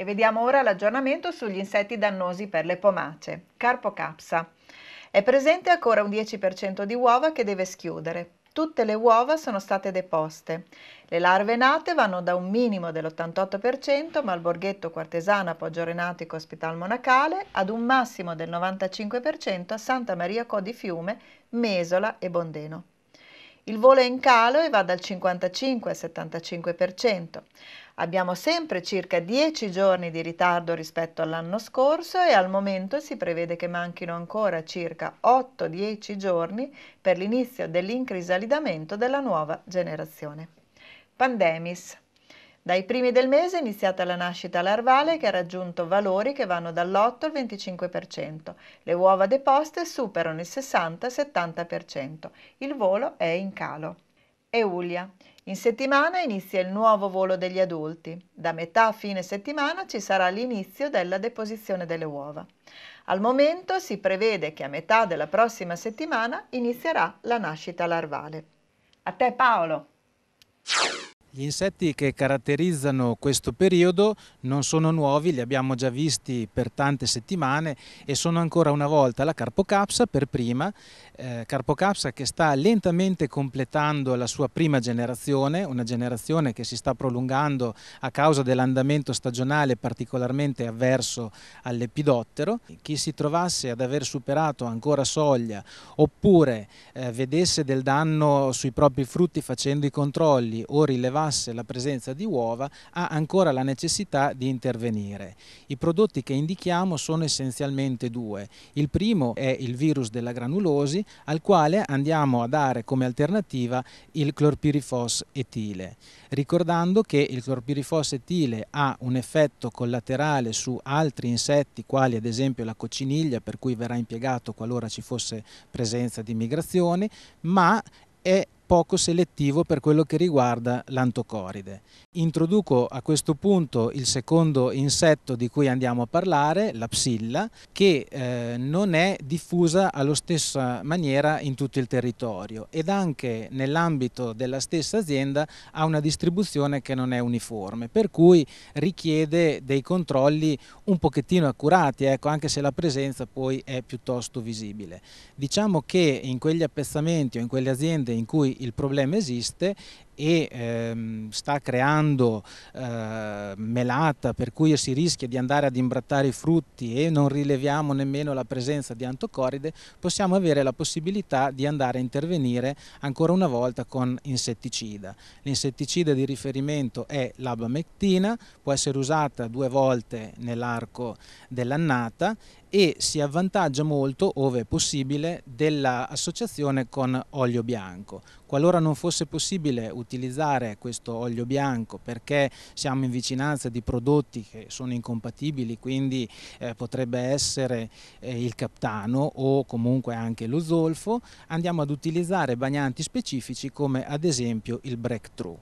E vediamo ora l'aggiornamento sugli insetti dannosi per le pomace. Carpocapsa. È presente ancora un 10% di uova che deve schiudere. Tutte le uova sono state deposte. Le larve nate vanno da un minimo dell'88%, Malborghetto, Quartesana, Poggio Renatico, Ospital Monacale, ad un massimo del 95% a Santa Maria Co di Fiume, Mesola e Bondeno. Il volo è in calo e va dal 55 al 75%. Abbiamo sempre circa 10 giorni di ritardo rispetto all'anno scorso e al momento si prevede che manchino ancora circa 8-10 giorni per l'inizio dell'incrisalidamento della nuova generazione. Pandemis. Dai primi del mese è iniziata la nascita larvale che ha raggiunto valori che vanno dall'8 al 25%. Le uova deposte superano il 60-70%. Il volo è in calo. Eulia. In settimana inizia il nuovo volo degli adulti. Da metà a fine settimana ci sarà l'inizio della deposizione delle uova. Al momento si prevede che a metà della prossima settimana inizierà la nascita larvale. A te Paolo! Gli insetti che caratterizzano questo periodo non sono nuovi, li abbiamo già visti per tante settimane e sono ancora una volta la Carpocapsa per prima, eh, Carpocapsa che sta lentamente completando la sua prima generazione, una generazione che si sta prolungando a causa dell'andamento stagionale particolarmente avverso all'epidottero. Chi si trovasse ad aver superato ancora soglia oppure eh, vedesse del danno sui propri frutti facendo i controlli o rilevando rilevasse la presenza di uova ha ancora la necessità di intervenire. I prodotti che indichiamo sono essenzialmente due. Il primo è il virus della granulosi al quale andiamo a dare come alternativa il clorpirifos etile, ricordando che il clorpirifos etile ha un effetto collaterale su altri insetti quali ad esempio la cocciniglia per cui verrà impiegato qualora ci fosse presenza di migrazioni, ma è poco selettivo per quello che riguarda l'antocoride. Introduco a questo punto il secondo insetto di cui andiamo a parlare, la psilla, che eh, non è diffusa allo stessa maniera in tutto il territorio ed anche nell'ambito della stessa azienda ha una distribuzione che non è uniforme, per cui richiede dei controlli un pochettino accurati, ecco, anche se la presenza poi è piuttosto visibile. Diciamo che in quegli appezzamenti o in quelle aziende in cui il problema esiste e ehm, sta creando eh, melata per cui si rischia di andare ad imbrattare i frutti e non rileviamo nemmeno la presenza di antocoride, possiamo avere la possibilità di andare a intervenire ancora una volta con insetticida. L'insetticida di riferimento è l'abamectina, può essere usata due volte nell'arco dell'annata e si avvantaggia molto, ove possibile, dell'associazione con olio bianco. Qualora non fosse possibile utilizzare questo olio bianco perché siamo in vicinanza di prodotti che sono incompatibili, quindi eh, potrebbe essere eh, il captano o comunque anche lo zolfo, andiamo ad utilizzare bagnanti specifici come ad esempio il breakthrough.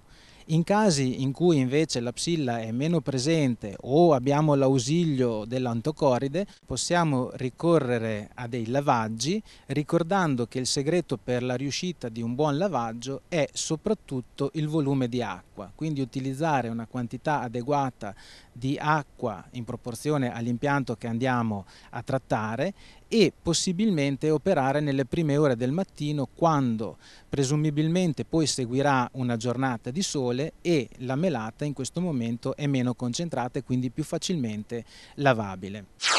In casi in cui invece la psilla è meno presente o abbiamo l'ausilio dell'antocoride, possiamo ricorrere a dei lavaggi ricordando che il segreto per la riuscita di un buon lavaggio è soprattutto il volume di acqua, quindi utilizzare una quantità adeguata di acqua in proporzione all'impianto che andiamo a trattare e possibilmente operare nelle prime ore del mattino quando presumibilmente poi seguirà una giornata di sole sole e la melata in questo momento è meno concentrata e quindi più facilmente lavabile.